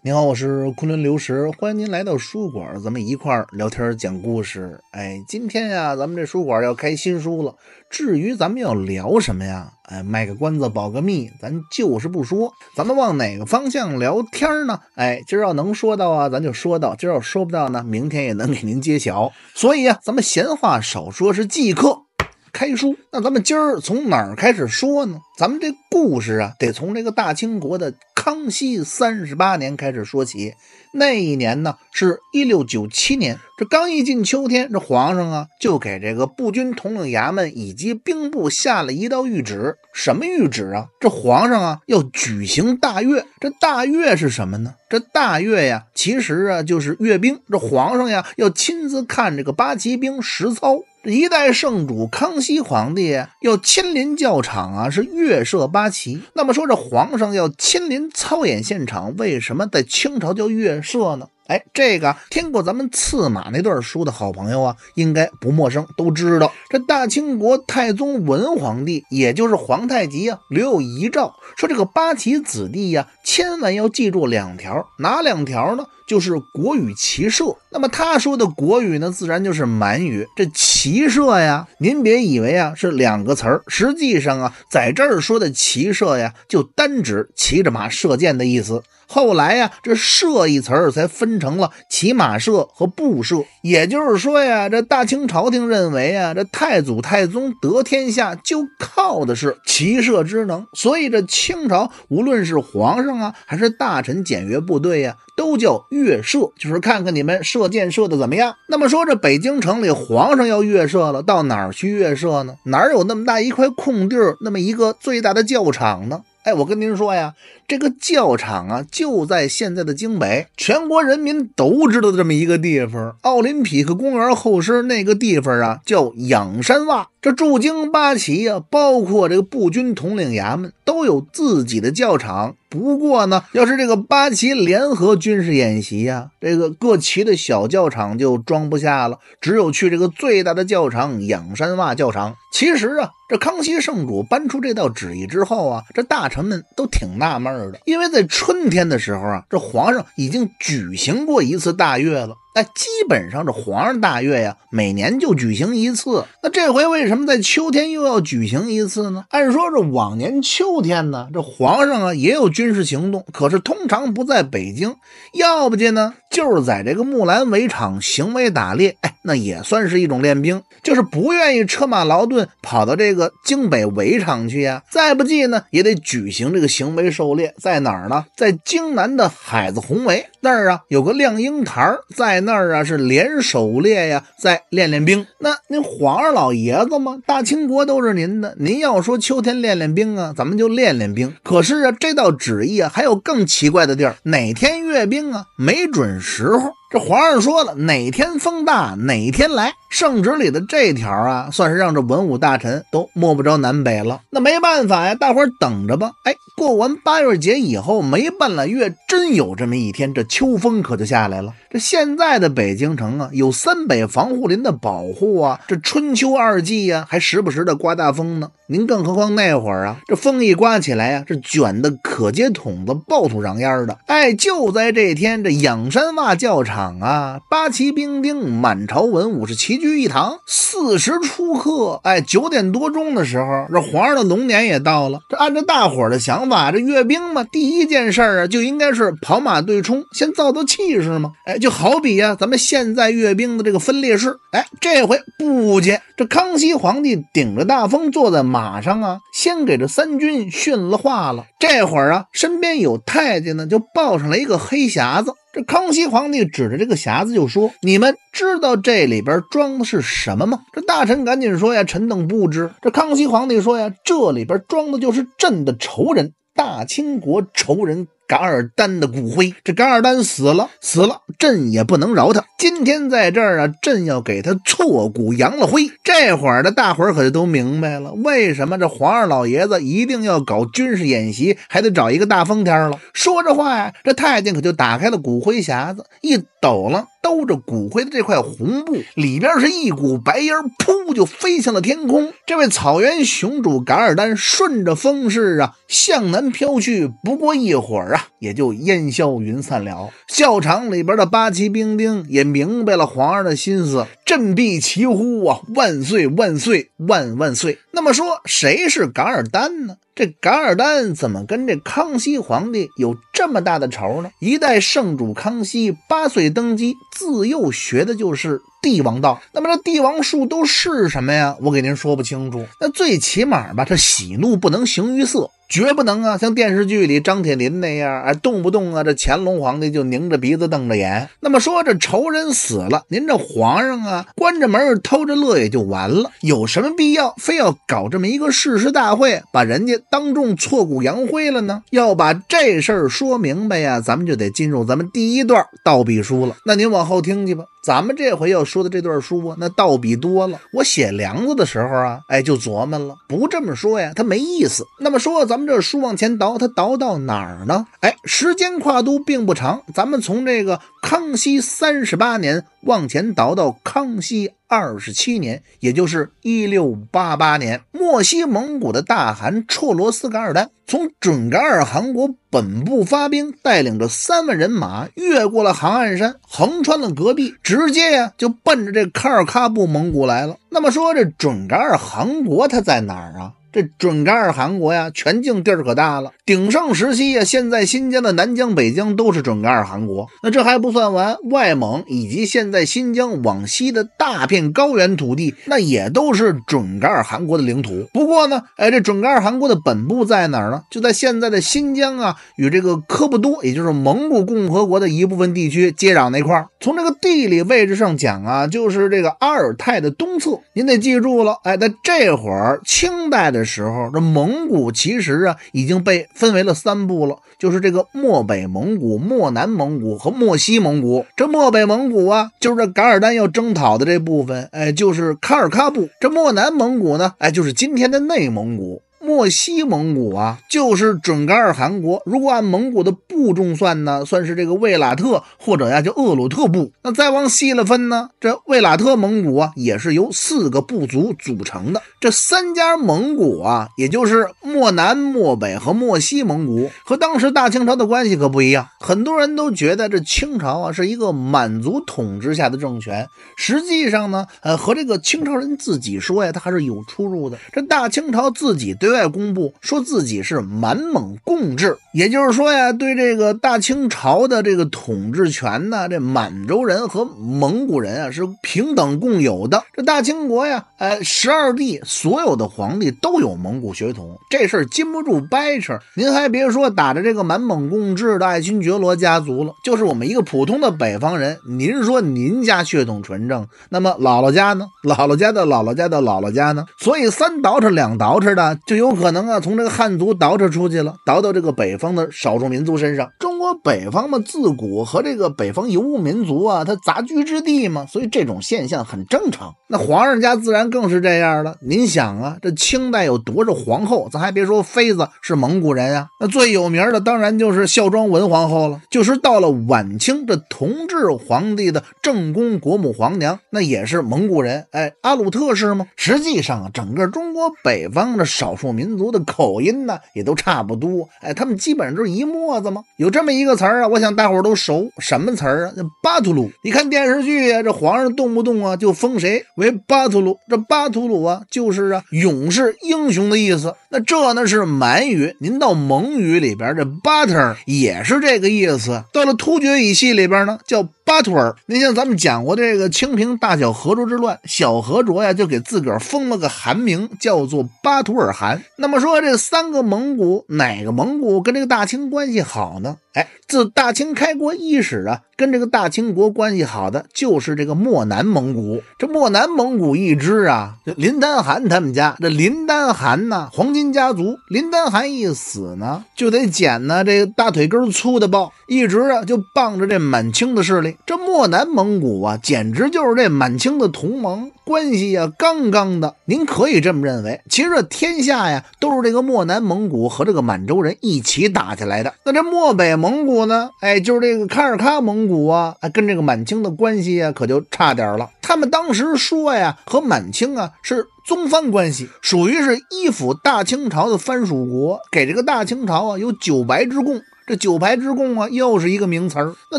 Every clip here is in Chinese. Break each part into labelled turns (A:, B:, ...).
A: 你好，我是昆仑流石，欢迎您来到书馆，咱们一块儿聊天讲故事。哎，今天呀，咱们这书馆要开新书了。至于咱们要聊什么呀，哎，卖个关子，保个密，咱就是不说。咱们往哪个方向聊天呢？哎，今儿要能说到啊，咱就说到；今儿要说不到呢，明天也能给您揭晓。所以呀，咱们闲话少说，是即刻。开书，那咱们今儿从哪儿开始说呢？咱们这故事啊，得从这个大清国的康熙三十八年开始说起。那一年呢，是一六九七年。这刚一进秋天，这皇上啊，就给这个步军统领衙门以及兵部下了一道谕旨。什么谕旨啊？这皇上啊，要举行大阅。这大阅是什么呢？这大阅呀，其实啊，就是阅兵。这皇上呀，要亲自看这个八旗兵实操。一代圣主康熙皇帝要亲临教场啊，是月射八旗。那么说这皇上要亲临操演现场，为什么在清朝叫月射呢？哎，这个听过咱们刺马那段书的好朋友啊，应该不陌生，都知道这大清国太宗文皇帝，也就是皇太极啊，留有遗诏，说这个八旗子弟呀，千万要记住两条，哪两条呢？就是国语骑射。那么他说的国语呢，自然就是满语。这骑。骑射呀，您别以为啊是两个词儿，实际上啊，在这儿说的骑射呀，就单指骑着马射箭的意思。后来呀，这射一词儿才分成了骑马射和步射。也就是说呀，这大清朝廷认为啊，这太祖太宗得天下就靠的是骑射之能，所以这清朝无论是皇上啊，还是大臣检阅部队呀。都叫月射，就是看看你们射箭射的怎么样。那么说这北京城里皇上要月射了，到哪儿去月射呢？哪有那么大一块空地儿，那么一个最大的教场呢？哎，我跟您说呀，这个教场啊就在现在的京北，全国人民都知道这么一个地方——奥林匹克公园后身那个地方啊，叫仰山洼。驻京八旗呀，包括这个步军统领衙门都有自己的教场。不过呢，要是这个八旗联合军事演习呀，这个各旗的小教场就装不下了，只有去这个最大的教场——仰山洼教场。其实啊，这康熙圣主搬出这道旨意之后啊，这大臣们都挺纳闷的，因为在春天的时候啊，这皇上已经举行过一次大阅了。哎，基本上这皇上大阅呀，每年就举行一次。那这回为什么在秋天又要举行一次呢？按说这往年秋天呢，这皇上啊也有军事行动，可是通常不在北京，要不就呢，就是在这个木兰围场行为打猎，哎，那也算是一种练兵，就是不愿意车马劳顿跑到这个京北围场去呀。再不济呢，也得举行这个行为狩猎，在哪儿呢？在京南的海子红围那儿啊，有个亮鹰台儿在。那儿啊是连手猎呀，再练练兵。那您皇上老爷子吗？大清国都是您的。您要说秋天练练兵啊，咱们就练练兵。可是啊，这道旨意啊，还有更奇怪的地儿。哪天阅兵啊，没准时候。这皇上说了，哪天风大哪天来。圣旨里的这条啊，算是让这文武大臣都摸不着南北了。那没办法呀，大伙儿等着吧。哎，过完八月节以后没半拉月，真有这么一天，这秋风可就下来了。这现在的北京城啊，有三北防护林的保护啊，这春秋二季呀，还时不时的刮大风呢。您更何况那会儿啊，这风一刮起来呀，是卷的可接筒子、爆土扬烟的。哎，就在这天，这仰山洼教场啊，八旗兵丁、满朝文武是齐聚一堂，四时出客。哎，九点多钟的时候，这皇上的龙年也到了。这按照大伙儿的想法，这阅兵嘛，第一件事啊，就应该是跑马对冲，先造造气势嘛。哎，就好比呀，咱们现在阅兵的这个分列式。哎，这回不接这康熙皇帝顶着大风坐在马。马上啊，先给这三军训了话了。这会儿啊，身边有太监呢，就抱上来一个黑匣子。这康熙皇帝指着这个匣子就说：“你们知道这里边装的是什么吗？”这大臣赶紧说：“呀，臣等不知。”这康熙皇帝说：“呀，这里边装的就是朕的仇人，大清国仇人。”噶尔丹的骨灰，这噶尔丹死了，死了，朕也不能饶他。今天在这儿啊，朕要给他挫骨扬了灰。这会儿的大伙儿可就都明白了，为什么这皇上老爷子一定要搞军事演习，还得找一个大风天了。说着话呀，这太监可就打开了骨灰匣子，一抖了，兜着骨灰的这块红布里边是一股白烟，噗就飞向了天空。这位草原雄主噶尔丹顺着风势啊，向南飘去。不过一会儿啊。也就烟消云散了。校场里边的八旗兵丁也明白了皇上的心思，振臂齐呼啊！万岁万岁万万岁！那么说，谁是噶尔丹呢？这噶尔丹怎么跟这康熙皇帝有这么大的仇呢？一代圣主康熙八岁登基，自幼学的就是帝王道。那么这帝王术都是什么呀？我给您说不清楚。那最起码吧，这喜怒不能形于色，绝不能啊，像电视剧里张铁林那样，哎，动不动啊，这乾隆皇帝就拧着鼻子瞪着眼。那么说这仇人死了，您这皇上啊，关着门偷着乐也就完了，有什么必要非要搞这么一个誓师大会，把人家？当众挫骨扬灰了呢？要把这事儿说明白呀，咱们就得进入咱们第一段道笔书了。那您往后听去吧。咱们这回要说的这段书，啊，那道笔多了。我写梁子的时候啊，哎，就琢磨了，不这么说呀，它没意思。那么说，咱们这书往前倒，它倒到哪儿呢？哎，时间跨度并不长。咱们从这个康熙三十八年往前倒到康熙。二十七年，也就是一六八八年，墨西蒙古的大汗绰罗斯噶尔丹从准噶尔汗国本部发兵，带领着三万人马，越过了杭岸山，横穿了戈壁，直接呀就奔着这喀尔喀布蒙古来了。那么说这准噶尔汗国它在哪儿啊？这准噶尔汗国呀，全境地儿可大了。鼎盛时期呀，现在新疆的南疆、北疆都是准噶尔汗国。那这还不算完，外蒙以及现在新疆往西的大片高原土地，那也都是准噶尔汗国的领土。不过呢，哎，这准噶尔汗国的本部在哪儿呢？就在现在的新疆啊，与这个科布多，也就是蒙古共和国的一部分地区接壤那块儿。从这个地理位置上讲啊，就是这个阿尔泰的东侧。您得记住了，哎，在这会儿，清代的。的时候，这蒙古其实啊已经被分为了三部了，就是这个漠北蒙古、漠南蒙古和漠西蒙古。这漠北蒙古啊，就是这噶尔丹要征讨的这部分，哎，就是喀尔喀部。这漠南蒙古呢，哎，就是今天的内蒙古。莫西蒙古啊，就是准噶尔汗国。如果按蒙古的部众算呢，算是这个卫拉特或者呀叫厄鲁特部。那再往细了分呢，这卫拉特蒙古啊，也是由四个部族组成的。这三家蒙古啊，也就是漠南、漠北和漠西蒙古，和当时大清朝的关系可不一样。很多人都觉得这清朝啊是一个满族统治下的政权，实际上呢，呃，和这个清朝人自己说呀，他还是有出入的。这大清朝自己对。对外公布说自己是满蒙共治，也就是说呀，对这个大清朝的这个统治权呢，这满洲人和蒙古人啊是平等共有的。这大清国呀，哎，十二帝所有的皇帝都有蒙古血统，这事儿经不住掰扯。您还别说，打着这个满蒙共治的爱新觉罗家族了，就是我们一个普通的北方人，您说您家血统纯正，那么姥姥家呢？姥姥家的姥姥家的姥姥家呢？所以三倒饬两倒饬的就。有可能啊，从这个汉族倒饬出去了，倒到这个北方的少数民族身上。中国北方嘛，自古和这个北方游牧民族啊，它杂居之地嘛，所以这种现象很正常。那皇上家自然更是这样了。您想啊，这清代有多少皇后？咱还别说，妃子是蒙古人啊。那最有名的当然就是孝庄文皇后了，就是到了晚清，这同治皇帝的正宫国母皇娘，那也是蒙古人。哎，阿鲁特氏吗？实际上，整个中国北方的少数。民族的口音呢，也都差不多。哎，他们基本上就是一沫子吗？有这么一个词儿啊，我想大伙都熟。什么词儿啊？那巴图鲁。你看电视剧呀，这皇上动不动啊就封谁为巴图鲁。这巴图鲁啊，就是啊，勇士、英雄的意思。那这呢是满语。您到蒙语里边，这巴特也是这个意思。到了突厥语系里边呢，叫巴图尔。您像咱们讲过这个清平大小和卓之乱，小和卓呀就给自个儿封了个汗名，叫做巴图尔汗。那么说，这三个蒙古，哪个蒙古跟这个大清关系好呢？哎，自大清开国伊始啊，跟这个大清国关系好的就是这个漠南蒙古。这漠南蒙古一支啊，这林丹汗他们家，这林丹汗呢，黄金家族。林丹汗一死呢，就得捡呢这大腿根粗的豹，一直啊就傍着这满清的势力。这漠南蒙古啊，简直就是这满清的同盟关系呀，杠杠的。您可以这么认为。其实这天下呀，都是这个漠南蒙古和这个满洲人一起打下来的。那这漠北蒙蒙古呢，哎，就是这个喀尔喀蒙古啊，哎，跟这个满清的关系呀，可就差点了。他们当时说呀，和满清啊是宗藩关系，属于是依附大清朝的藩属国，给这个大清朝啊有九白之贡。这九白之贡啊，又是一个名词儿，那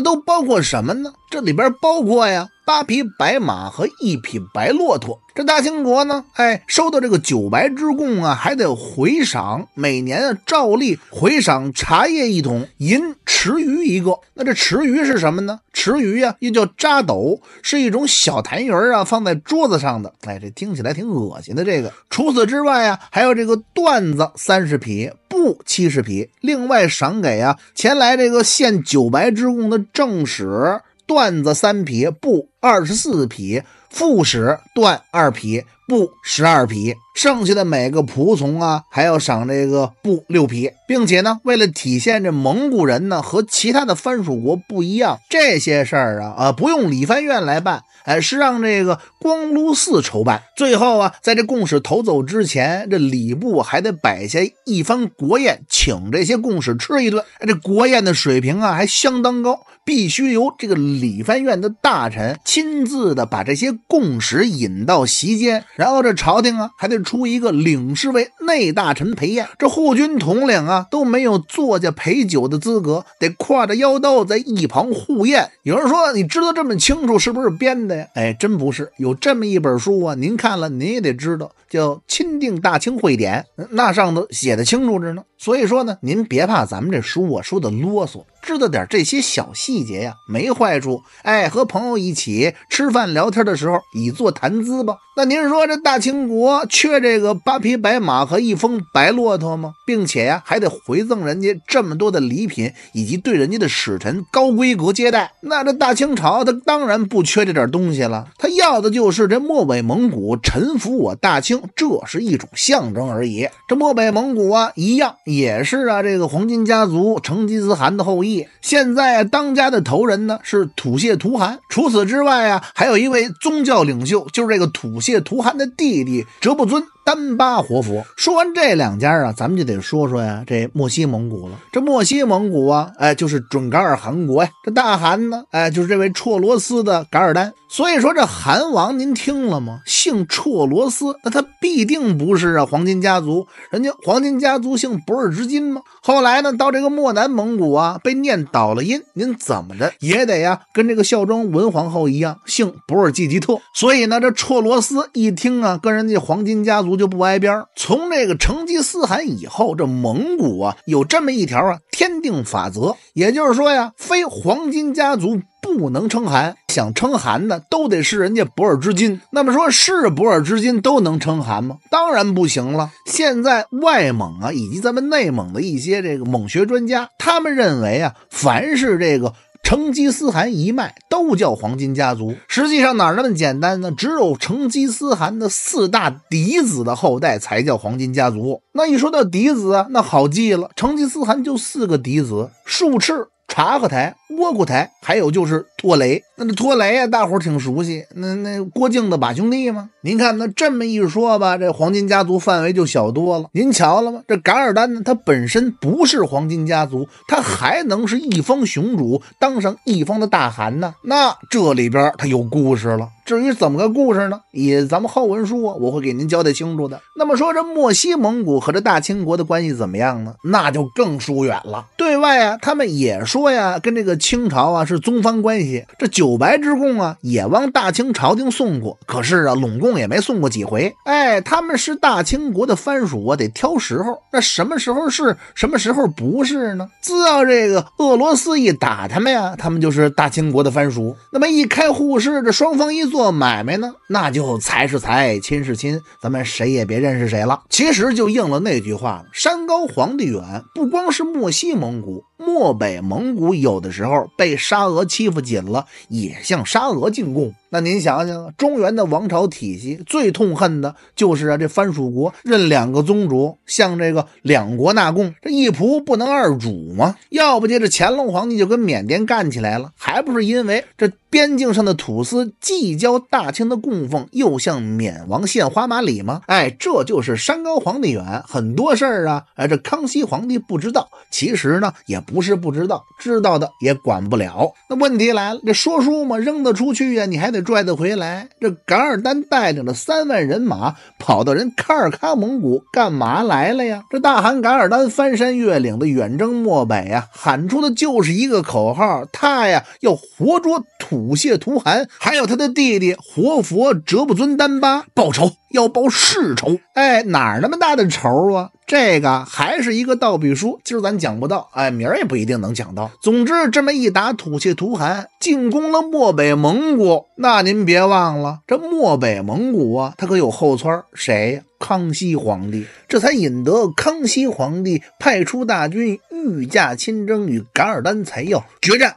A: 都包括什么呢？这里边包括呀八匹白马和一匹白骆驼。这大清国呢，哎，收到这个九白之贡啊，还得回赏，每年啊照例回赏茶叶一桶，银池鱼一个。那这池鱼是什么呢？池鱼呀，又叫扎斗，是一种小痰盂啊，放在桌子上的。哎，这听起来挺恶心的。这个除此之外啊，还有这个缎子三十匹，布七十匹，另外赏给啊前来这个献九白之贡的正使。段子三匹，布二十四匹，副使段二匹。布十二匹，剩下的每个仆从啊，还要赏这个布六匹，并且呢，为了体现这蒙古人呢和其他的藩属国不一样，这些事儿啊啊不用理藩院来办，哎，是让这个光禄寺筹办。最后啊，在这贡使头走之前，这礼部还得摆下一番国宴，请这些贡使吃一顿。哎，这国宴的水平啊还相当高，必须由这个理藩院的大臣亲自的把这些贡使引到席间。然后这朝廷啊，还得出一个领侍卫内大臣陪宴，这护军统领啊都没有坐下陪酒的资格，得挎着腰刀在一旁护宴。有人说你知道这么清楚，是不是编的呀？哎，真不是，有这么一本书啊，您看了您也得知道，叫《钦定大清会典》，那上头写的清楚着呢。所以说呢，您别怕，咱们这书我说的啰嗦，知道点这些小细节呀，没坏处。哎，和朋友一起吃饭聊天的时候，以作谈资吧。那您说这大清国缺这个八匹白马和一峰白骆驼吗？并且呀，还得回赠人家这么多的礼品，以及对人家的使臣高规格接待。那这大清朝他当然不缺这点东西了，他要的就是这漠北蒙古臣服我大清，这是一种象征而已。这漠北蒙古啊，一样。也是啊，这个黄金家族成吉思汗的后裔，现在当家的头人呢是土谢图汗。除此之外啊，还有一位宗教领袖，就是这个土谢图汗的弟弟哲不尊。三巴活佛，说完这两家啊，咱们就得说说呀，这墨西蒙古了。这墨西蒙古啊，哎，就是准噶尔汗国呀。这大汗呢，哎，就是这位绰罗斯的噶尔丹。所以说这汗王您听了吗？姓绰罗斯，那他必定不是啊黄金家族。人家黄金家族姓博尔之金吗？后来呢，到这个漠南蒙古啊，被念倒了音，您怎么着也得呀跟这个孝庄文皇后一样，姓博尔济吉特。所以呢，这绰罗斯一听啊，跟人家黄金家族。就不挨边儿。从这个成吉思汗以后，这蒙古啊有这么一条啊天定法则，也就是说呀，非黄金家族不能称汗，想称汗的都得是人家博尔之金。那么说是博尔之金都能称汗吗？当然不行了。现在外蒙啊以及咱们内蒙的一些这个蒙学专家，他们认为啊，凡是这个。成吉思汗一脉都叫黄金家族，实际上哪那么简单呢？只有成吉思汗的四大嫡子的后代才叫黄金家族。那一说到嫡子啊，那好记了，成吉思汗就四个嫡子：术赤、察合台。窝阔台，还有就是托雷，那这托雷啊，大伙儿挺熟悉，那那郭靖的把兄弟吗？您看，那这么一说吧，这黄金家族范围就小多了。您瞧了吗？这噶尔丹呢，他本身不是黄金家族，他还能是一方雄主，当上一方的大汗呢？那这里边他有故事了。至于怎么个故事呢？以咱们后文书，啊，我会给您交代清楚的。那么说，这墨西蒙古和这大清国的关系怎么样呢？那就更疏远了。对外啊，他们也说呀，跟这个。清朝啊是宗藩关系，这九白之贡啊也往大清朝廷送过，可是啊，拢共也没送过几回。哎，他们是大清国的藩属啊，得挑时候。那什么时候是什么时候不是呢？只要这个俄罗斯一打他们呀，他们就是大清国的藩属。那么一开户市，这双方一做买卖呢，那就财是财，亲是亲，咱们谁也别认识谁了。其实就应了那句话山高皇帝远，不光是漠西蒙古。漠北蒙古有的时候被沙俄欺负紧了，也向沙俄进贡。那您想想中原的王朝体系最痛恨的就是啊，这藩属国任两个宗主，向这个两国纳贡，这一仆不能二主吗？要不就这乾隆皇帝就跟缅甸干起来了，还不是因为这边境上的土司既交大清的供奉，又向缅王献花马礼吗？哎，这就是山高皇帝远，很多事儿啊。哎，这康熙皇帝不知道，其实呢也不是不知道，知道的也管不了。那问题来了，这说书嘛，扔得出去呀，你还得。拽得回来！这噶尔丹带领着三万人马跑到人卡尔喀蒙古，干嘛来了呀？这大汗噶尔丹翻山越岭的远征漠北啊，喊出的就是一个口号：他呀要活捉土谢图汗，还有他的弟弟活佛哲布尊丹巴，报仇要报世仇。哎，哪儿那么大的仇啊？这个还是一个倒笔书，今儿咱讲不到，哎，明儿也不一定能讲到。总之，这么一打，土气图寒，进攻了漠北蒙古。那您别忘了，这漠北蒙古啊，他可有后村谁呀？康熙皇帝。这才引得康熙皇帝派出大军，御驾亲征，与噶尔丹才要决战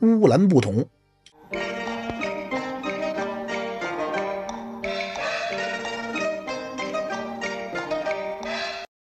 A: 乌兰布统。